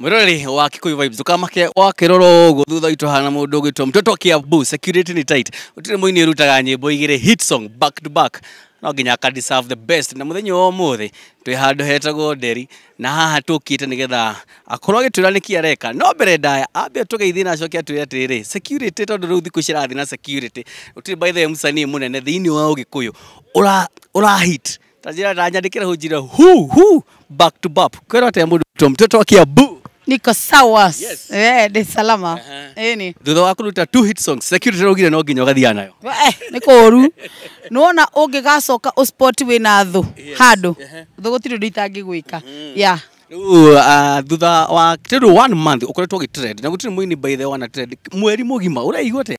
mwiroreri wa kikuyu vibes kama ukamake wakirora uguo thutha itu hana mundu ugitwo mtoto kia bu security ni tight utire muini rutaga nyimbo gire hit song back to back no nginya ka deserve the best na muthenya wa muthi twi handu hetagwo deri na haha tukite nigetha akorwo agitwira niki areka no mbere ndaya ambe tugeithie na acoke atwire atiriri security tondu riu thiku cirathi na security utire by the msanii munene thiini wa ugikuyu ura ura hit tajira ndanyandikira hujira hu hu back to back kwira te mundu mtoto wa bu niko sawa yes. yeah, ni salama uh -huh. Yaani. thutha wa kuruta two hit songs security rogire no nginya ũgathia nayo eh, eh nĩ kũru nĩwona ũngĩgacoka ũsport wĩ na thũ yes. handũ uh -huh. thũ gũtirĩ ndũ itangĩgwĩka uh mm. -huh. yeah ah, thutha wa tirä one month å koretwo gä na gå tirä må ini baithe wana mweri må gima å raigua te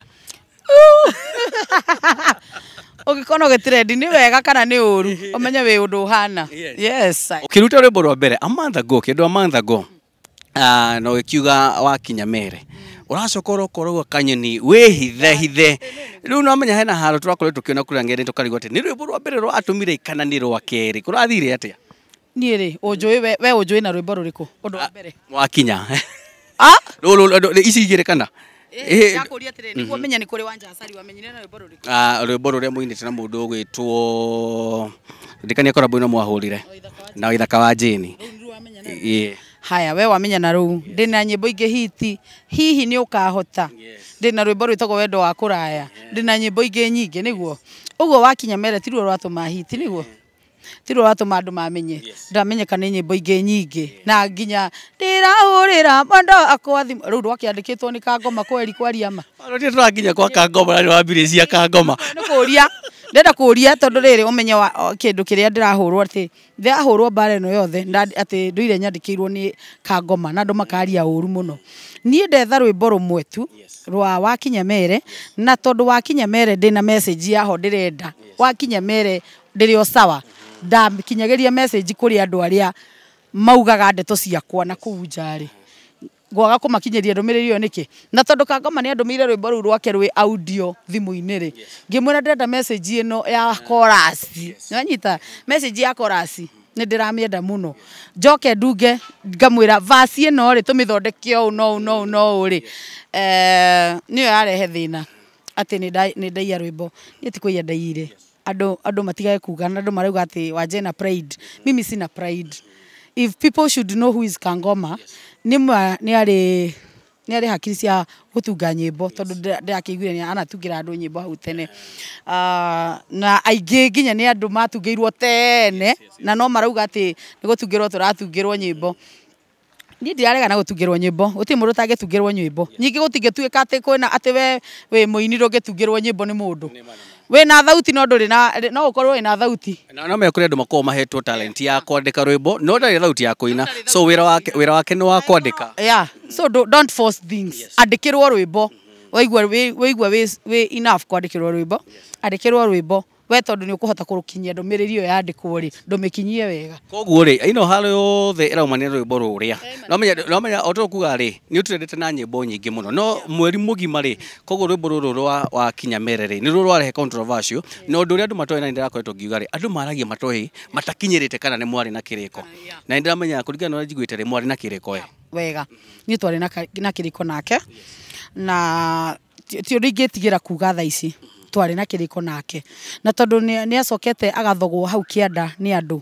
å gä kona å gä nä wega kana nä å ru å menye wä yes ndå å hana å kä ruta rwä mbo rwa mbere amanthago kä ndå amanthago uh, ah, no gikiuga wakinya mere uracoka urokorwo kanyoni wihithe hithe riu no menya hena haro turakoretwo tukiona kuria ng'enda tukarigwo ati ni rwimbo rwa mbere rwa atumire kana ni rwa keri kurathire atia niä rä å we we å njå na rwä mbo rå rä kå å ndå wa ah, mbere wakinya ah? ici igä rä kana menya nä kå rä wa njacari wamenyire na rwä mbo rå rä rwä mbo rå rä a må inä te na må ndå å gwä two ndikania korambå ino mwahå rire na waithaka wa njini haya we wamenya na rå u ndä na nyä mbo hiti hihi nä å kahota ndä na rwä mbo rwä tagwo wendo wa kå raya ndä na nyä mbo ingä nyingä nä guo å guo wakinya mere tiruo rwatå ma hiti nä guo tiruo rwatå ma andå mamenye ndamenyeka nä nyä mbo ingä na nginya ndä rahå rä ra mondo akwa thimå rä u rwakä andä kä two nä kangoma kweri kwaria ma tå ranginya kwa kangoma na nä wambirä cia kangoma nä kå ndenda kuria tondu riri umenye wa kindu kiria ndirahurwo ati ndirahurwo mbara ino yothe ati nduire nyandikirwo ni kangoma na ndu makaria uru muno nie ndetha rwimbo rumwe tu rwa wakinya mere na tondu wakinya mere ndina message yaho ndirenda wakinya mere ndiri o sawa ndakinyagiria message kuri andu aria maugaga ndeto ciakwa na kuu njari gwaga kumakinyeria ndumiriri iyo niki na tondu kangoma ni andumiire rwimbo rwiu rwake rwi audio thimu-ini ri ngimwira ndirenda message ino ya chorus niwanyita message ya chorus ni ndiramienda muno må no njoke ndunge ngamwä ra vaci ä no rä no no å no å rä nä ä yo yarehe thä na atä nä ndaiya rwä mbo niä ti kwä iya ndaiirä andå andå matigage kugana andå marauga atä wanjena pride mimi sina pride if people should know who is kangoma yes nä arä arä hakiri cia gå tunga nyä mbo tondå ndä rakäiguire nä anatungä ra andå nyä mbo hau tene ah, na aingä nginya nä andå matungä irwo tene na no marauga atä nä gå tungä rwo tå ratungä rwo nyä mbo niä ndiraregana gå tungä rwo nyä mbo gå tiä må ndå tangä tungä rwo nyä mbo ningä gå tingä tuä ka atä kwä na atä we wä må ini ndå ngä tungä rwo nyä mbo nä må ndå wina thauti no nduri na no ukorwo ina thauti na no mekure ndu makorwo mahetwo talent ya kwandika rwimbo no ndari thauti ya kuina so wira wake wira wake ni wa kwandika yeah so do, don't force things yes. andikirwo rwimbo waigua waigua we enough kwandikirwo rwimbo andikirwo rwimbo we tondu ni ukuhota kurukinyia ndumiriri iyo yandikwo ri ndumikinyie wega koguo ri ino haro yothe ro rwimbo ruria no menya no menya o tukuga ri ni utredete na nyimbo nyingi muno no mweri mugima ri koguo ro ruru ro wa wa kinyamere ri ni ro rwarehe controversy no ndu ri andu matoi na ni ndirakoretwo ngiuga ri andu maragi matoi matakinyirite kana ni mwari na kiriko na ndira menya kuriga no njiguite ri mwari na kiriko wega ni twari na na kiriko nake na ti undu ingitigira kuga thaa ici twarä na kiriko nake na tondu nä acokete agathogwo hau anda nä andå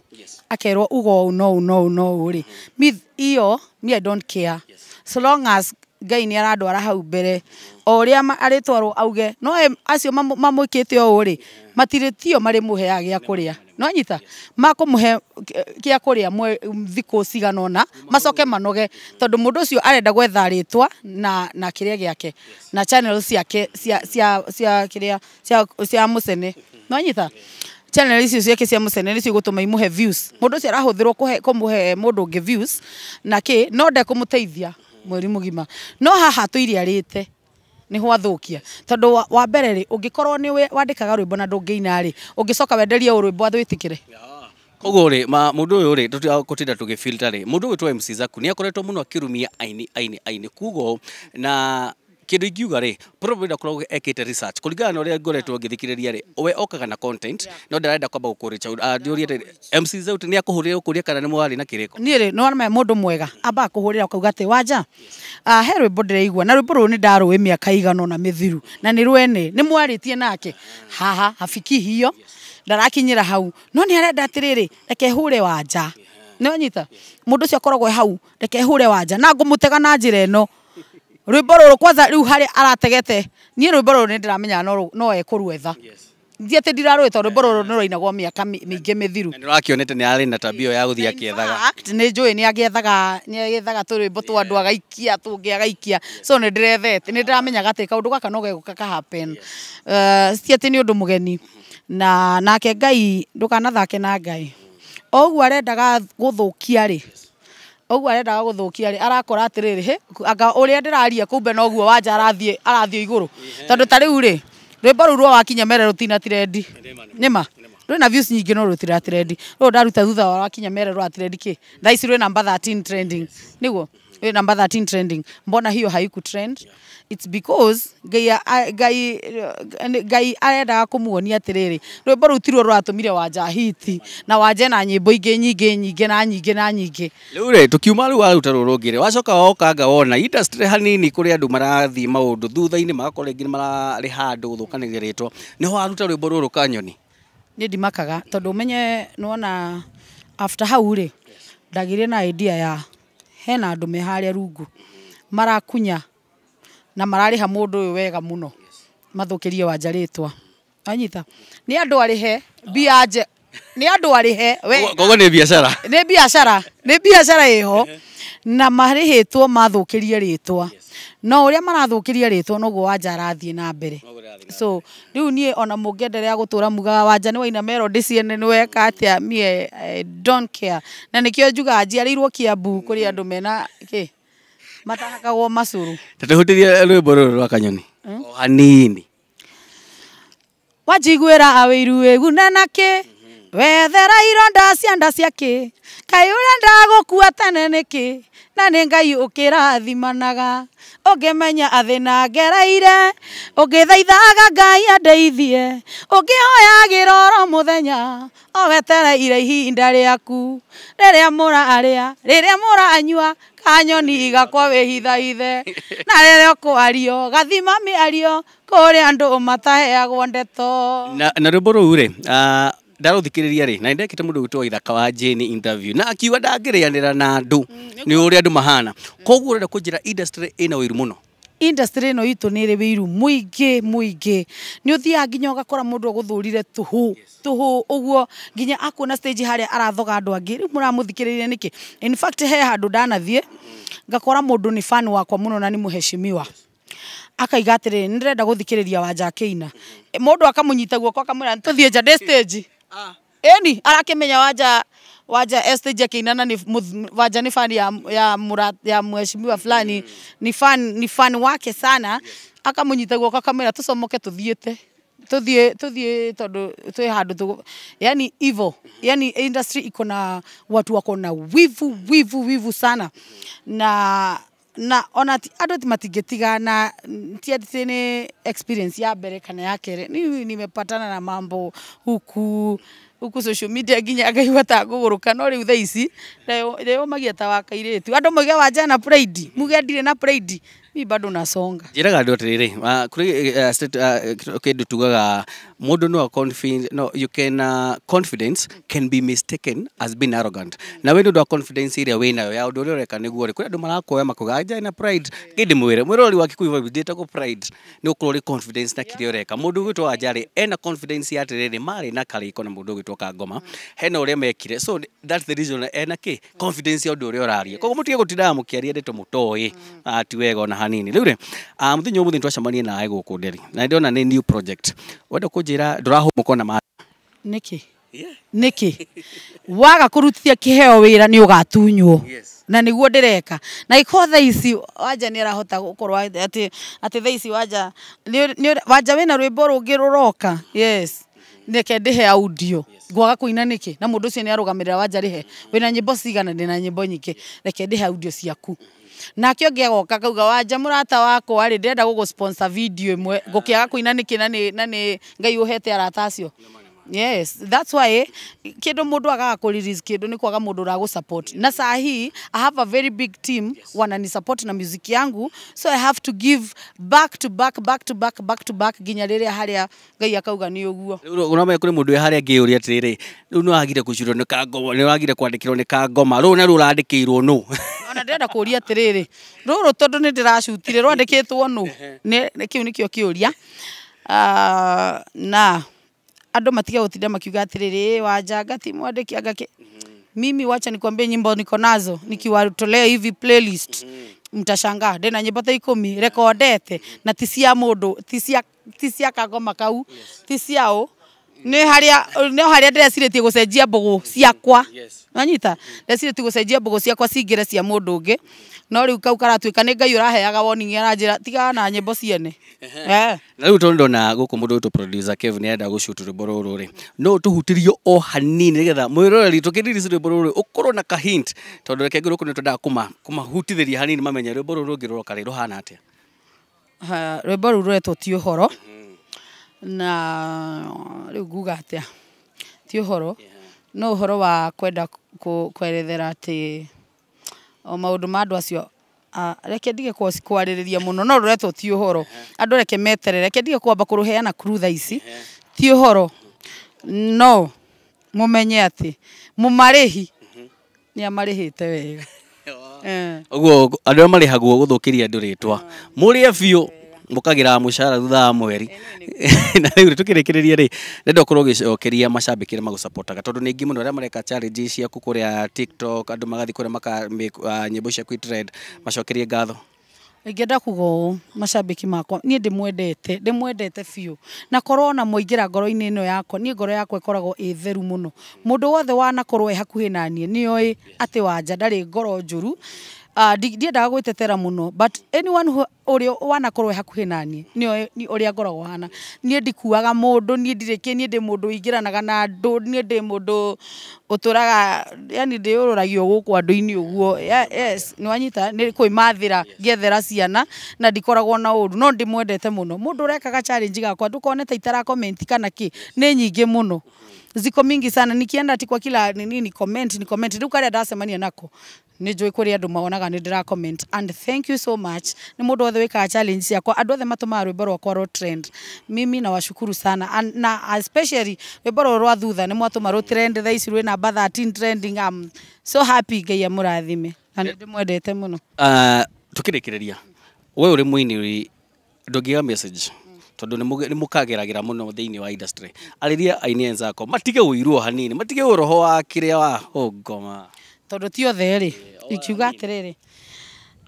akerwo ugo å no å no å no å rä mm-hmm. iyo yo me i don't care yes. so long as ngai nä arandwara hau mbere o rä a arä twarwo auge no acio mamå kä te å rä matirä tio marä må heaga gä a kå rä a no nyita makå må he gä a kå rä a thikå cigana ona macoke manoge tondå må ndå å cio arenda gwetha twa na kä rä a gä ake na ciake cia kä rä a cia må cene no nyita channel icio ciake cia mucene nicio igutuma imuhe views mundu ucio arahũthĩrwo kũmũhe mũndũ ũngĩ views na kĩ no ndekũmũteithia mweri mugima no haha tũiriarĩte nä hwathukia tondå wa mbere rä å ngä korwo nä wandäkaga rwä mbo na ndå ngä ungicoka wenderia å ngä coka wenderie å rwä mbo athwä tä kä re koguo rä ndå å yå rä tå tinda tå gä må ndå å yå twa mc zaku nä akoretwo må no akä rumia aini aini aini kugo na kindu ingiuga ri probably ndakoragwo ekite research kuringana na uria ngoretwo ngithikiriria ri we okaga na content no ndirenda kwamba gukuricha ndiurie ah, MC Zeut ni akuhuria ukuria kana ni mwari na kiriko ni ri no arama mundu mwega aba akuhuria ukauga ati wanja ah he rwimbo igwa na ruburu ni runi we miaka igano na mithiru na ni ruene ni mwaritie nake haha hafiki hiyo ndarakinyira hau no ni arenda atiriri reke hure wanja no nyita mundu ucio akoragwo e hau reke hure wanja na ngumutega na njira ino rwimbo rå rå kwanza rä u arategete ni rwimbo rå ndiramenya no ndä ramenya no ekå thiätä ndirarå tondå rwimbo rå rå nä rwainagwo mä aka mä ingä ni thiru nä rakä nä na tabio ya guthia kiethaga akä ethaga nä njå ä nä agä ethaga nä andu agaikia tu ngä agaikia so ni ndä ni ndiramenya gati ramenyaga atä gaka no gegå ka kahapen uh, ti atä ni undu mugeni na nake ngai ndukanathake na ngai mm. oguo arendaga gå thå kia Oguo arenda gũthũkia rĩ arakora atĩrĩrĩ hĩ anga ũrĩa ndĩraria kumbe noguo wanja arathiĩ arathiĩ igũrũ tondũ ta rĩu rĩ rwĩmbo rũu rwa wakinyamere rũtina tirendi nĩma rwĩna views nyingĩ no rũtira trendi rũrũ ndaruta thutha wa wakinyamere rwa trendi kĩ thaa ici rwĩna number 13 trending nĩguo hiyo namba 13 trending, mbona hiyo haiku trend? Yeah. It's because gai gai Ngai arendaga eh, kumuonia atiriri rwimbo rä u tiruo rwatumire wanjahiti na wanje na nyimbo ingä nyingä nyingä na nyingä na nyingä rä u rä tå kiuma rä u waruta rå rå ngä rä wacoka wokanga wona indastry hanini kå rä andå marathiä maå ndå thutha ini magakorwo rä ngä mararä handå thå kanä rä two nä waruta rwä mbo rå rå kanyoni nä ndimakaga tondå menye nona after hau rä ndagä na idea ya hena andu me haria rungu marakunya na ha mundu uyu wega muno mathukirie wanjaritwa anyita ni andu arihe mbia nje ni andu he we koguo ni biacara ni biacara ni biacara iho na marihitwo mathũkirie ritwa no uria marathũkirie ritwa noguo waja arathiĩ na mbere so riu nie ona mungienderea gutura muga wanja ni waina mero ndiciene ni weka atia mie I eh, don't care na nikio njugaga njiarirwo kiambu mm. kuri andu mena ki matahakagwo macuru tatihutirie rwimbo ruru rwa kanyoni hmm? o hanini wanjiguĩra awĩiru wĩgune -hmm wethera ironda cianda ciakä ngai å rä a ndagåkua tene nä kä na nä ngai å kä rathimanaga å ngä menya athä na ngereire å ngä ngai andeithie å ngä muthenya roro må thenya o wetereire ihinda rä aku rä rä a må ra arä a rä rä a må ranyua kanyoni igakwa wä na rä rä gathima mä ario kå rä andå mataheagwo ndeto na rwä mbå rå u rä ndaruthikiriria ri na ndekite mundu gwitwo ithaka wa jeni interview na akiuga ndangirianira na andu mm, ni uria andu mahana koguo urenda kunjira industry ina wiru muno industry ino itu ni rä wä iru må ingä må ingä nä å thiaga nginya å gakora må ndå agå thå rire tå hå nginya akuona stage harä a arathoga andå angä rä u må ramå thikä rä rie nä kä he handå ndanathiä ngakora må ni nä fan wakwa må na ni muheshimiwa heshimiwa akaiga atä rä rä nä ndärenda gå thikä rä nyita guoko akamwä ra tå thiä nja ndä stage ah. eni arakimenya waja waja stage kinana ni waja ni fani ya ya, murat, ya mheshimiwa fulani mm. ni fan ni fan wake sana yes. akamunyita guoka kamera tucomoke tuthiite tuthie tuthie tondu twi handu tu yani evil yani industry iko na watu wako na wivu wivu wivu sana na na ona andå tiga ti ati nä experience ya mbere kana ya kere ni nimepatana na mambo huku huku social media nginya ngaigua ta ngũgũrũka no rĩu thaa ici ndĩũmagia ta wa kairĩtu andũ moige wanja na pride muge ndirĩ na pride mi bado nasonga njiraga andå atä rä kuri kä ndå tugaga må ndå no no you can uh, confidence can be mistaken as being arrogant na wä nä å ndå wa confidence ä we nayo ya å ndå å rä a å reka nä guo rä kå rä andå marakuoya makåganja ah, na pride kä ndä mwä re mwä rori bidita ko pride ni å korwo confidence na kidi rä a å reka må ndå å gwä ena confidence ya atä rä rä na kali ko na må ndå å gwä two kangoma hena å rä mekire so that's the reason ena kä confidence ya å ndå å rä a å raria koguo må tige gå tindaga nini riu ri ah, muthenya umuthi twacemanie nawe guku nderi na ndiona ni new project wenda kunjira ndurahumuka na ma niki niki waga kurutia kiheo wira ni ugatunywo na niguo ndireka na iko tha ici wanja ni arahota gukorwo ati ati tha ici wanja wanja wina rwimbo rungi ruroka yes nike ndihe audio ngwaga kuina niki na mundu ucio ni arugamirira wanja rihe mm-hmm. wina nyimbo cigana ndina nyimbo nyingi reke ndihe audio ciaku nake onge agoka kauga wanja murata wako ari ndenda gugu sponsor video imwe gukiaga kuina niki na ni ngai uhete arata acio Yes, that's why kindu mundu agaga ku release kindu ni kwaga mundu ra support. Na saa hii I have a very big team yes. wanani support na music yangu so I have to give back to back back to back back to back ginya riria haria ngai akauga ni uguo. Unamenya kuri mundu haria ngiuria atiriri riu ni wagire kucirwo ni kangoma ni wagire kwandikirwo ni kangoma ru na ru randikirwo nu ona ndĩrenda kũria atiriri ruru tondu ni ndiracutire rwandikitwo nu kiu nikio kiuria ah, na andå matiga gå tinda makiuga atä rä rä wanjanga ti mwandäki anga mhm. mimi wacha nikwambie nyimbo niko nazo mhm. tolea hivi playlist mhm. mtashangaa ndina nyimbo ta mi rekondete na ti cia ndå ti cia kagoma kau ti ciao nä harä a ndärecirä gå cenjia mbå gå ciakwa anyita ndärecirä gå cenjia mbå gå ciakwa cingä cia må ndå å ngä no rä u kau karatuä ka nä ngai å raheaga woning aranjä ra na nyä mbo ciene eh. na rä u tondå ndona gå kå må ndå wä tå nä arenda gå cutå rwä mbo rå rå rä no tå hutirio o hanini nä getha mwä roreri tå kä riricä rwä mbo rå rä å korwo na kahint tondå reke ngä rå kå nä twendaga kå mahutithä hanini mamenya rwä mbo rå rå ngä rå roka rä rå hana atä rwä mbo rä u rå retwo ti å horo mm-hmm na rä u nguga atä a ti å horo no å horo wa kwenda kwerethera atä o maå ndå ma andå acio reke ndige kwarä rä ria må no no rå retwo ti å horo andå reke meterere reke ndige kwamba kå rå heana kuru tha ici ti å horo no må menye atä må marä hi nä amarä hä te wega å guo andå arä a marä haguo gå thå kä ria ndå rä twa må rä e biå mukagira mushara thutha wa mweri na rä u tå rä nenda å korwo å gä ria macambä kä rä magåcapotaga tondå nä aingä må no arä a mareka ciaku kå rä a andå magathiä mm. kå rä a makanyä mbo ciaku macokerie ngatho ingĩenda kuga ũũ macambĩki makwa niĩ ndĩmwendete ndĩmwendete biũ na korwo na mũingĩra ngoro-inĩ ĩno yakwa niĩ ngoro yakwa ĩkoragwo ĩ theru mũno mũndũ wothe wanakorwo e hakuhĩ na niĩ nĩoĩ atĩ wanja ndarĩ ngoro njũru ndiendaga ah, uh, tetera må but anyone who uria wanakorwo hakuhi nanie ni uria ngoragwo hana niä ndikuaga må ndå niä ndirä kä niä ndä må ndå ingäranaga na andå niä ndä må ndå å tå raga yani ndä å rå ragio gå kå andå-inä å guo nä wanyita nä kwä mathä ra ngethera ciana na ndikoragwo na å ru no ndä mwendete må no må ndå å rekaga gakwa ndå kone ta itarakomenti kana kä nä nyingä må no ziko mingi sana nikienda ati kwa kila nini ni comment ni comment ndio riu karia ndacemania nako nä njå ä kå rä andå monaga nä ndä and thank you so much ni må ndå wothe wä kaga challenge ciakwa andå othe matåmaga rwä mbo rwakwa trend mimi na washukuru sana and, na especially rwä mbo rå rwa thutha ni mwatå ma trend thaa ici rwä namba 13 trending i'm so happy ngai amå rathime na nä ndä mwendete må no uh, tå we uri rä må ini ndå ngä message ra må no thä thiini wa arä ria aini enzako matige irwo hanini matige roho wa a wa ngoma tondu ti othe rä ikiuga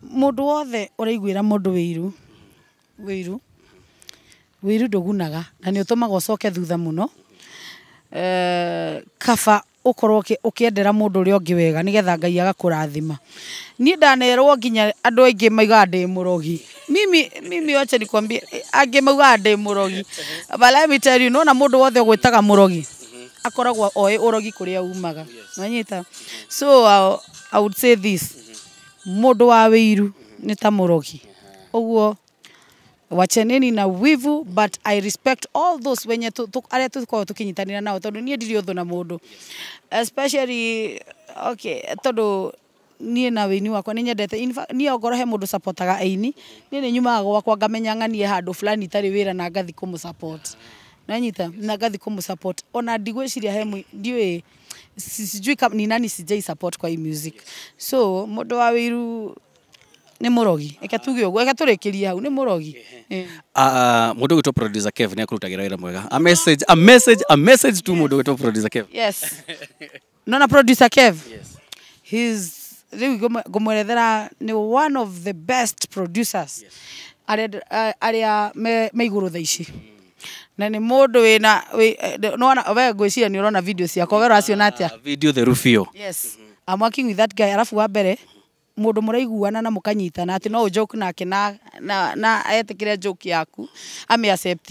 må ndå wothe wä iru wä iru ndå gunaga na maga å coke thutha no ee, kaba å rä a å ngä wega nigetha ngai rathima ni ndanerwo nginya andu aingi maiga ndi murogi mimi mimi wacha nikwambie angi maiga ndi murogi but let me tell you nona mundu wothe gwitaga murogi akoragwo oe urogi kuria umaga nanyita so uh, i would say this mundu wa wiru ni ta murogi uguo wacheneni na wivu but i respect all those wenye aria tukoragwo tukinyitanira nao tondu nie ndiri uthu na mundu especially okay tondu nie na wä ni wakwa nä nyendete ni ogoro he må supportaga sapotaga aini ni nä nyumaga gwakwa ngamenya ng'anie handå fulani itarä wä ra na ngathi kå support na nyita na ngathi kå support ona ndigwä ciria he ndiå sijui ni nani sijai support kwa hii music so må wa wiru ni nä eka rogi eke tuge å guo eke tå rä kä rie hau nä må rogi må ndå gwä two kev nä akå rutagä ra wä ra mwega tu må ndå gwä two nona producer kev yes. He's riu ngumwerethera ni one of the best producers yes. aria me iguru tha ici na nä må ndå wä na we ngwä ciria nä å rona video ciakwa we raciona atä a ah, theru biå am working with that guy arabu wa mbere må ndå må raiguana na må kanyitana atä no å joke nake na, na, na etä kä re joke yaku amä accept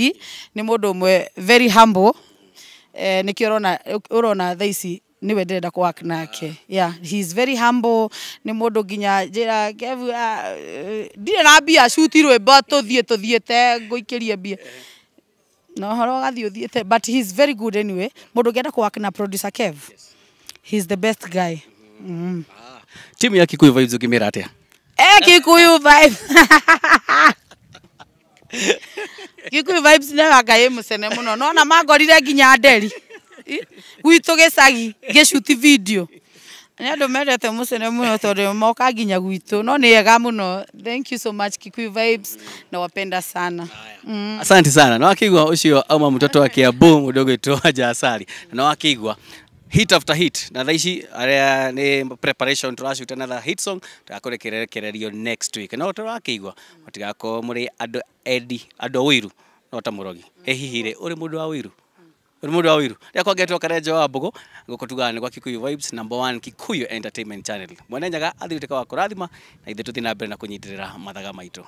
nä må ndå å mwe very humble eh, nä kä å rona tha niwe ndirenda kuwak nake yeah is very humble ni mundu nginya njira ah, eh, dire na bia mbia thie to thie te guikirie bia no horo gathi uthiete but he is very good anyway mundu ngienda kuwak na producer Kev he is the best guy mm. timu ya Kikuyu vibes ukimira atia eh Kikuyu vibes Kikuyu vibes nä wangai må muno no na magorire nginya nderi gwitå gä cagi gä cuti video nä andå mendete må cene må no tondå moka nginya gwitå no nä ega må no thank you so much Kikui vibes na wapenda sana mm. asante sana na wakigwa ucio auma mtoto wa kiambu må ndå gwä jasari na wakigwa hit after hit na thaa ici aria nä preparation turacuta na tha hit song tugakå rekerererio next week no tå rakĩigua matigakorwo må rä andå endi andå a wä iru no ta må rogi ä hihi rä å rä må ndå wa wä iru uri wa wiru ria kwangetwo karenjo wa mbugu guku tugaga ni kwa kikuyu vibes number one kikuyu entertainment channel mwene nyaga athirite ka wa kurathima na ithe tuthi na mbere na kunyitirira mathaga maito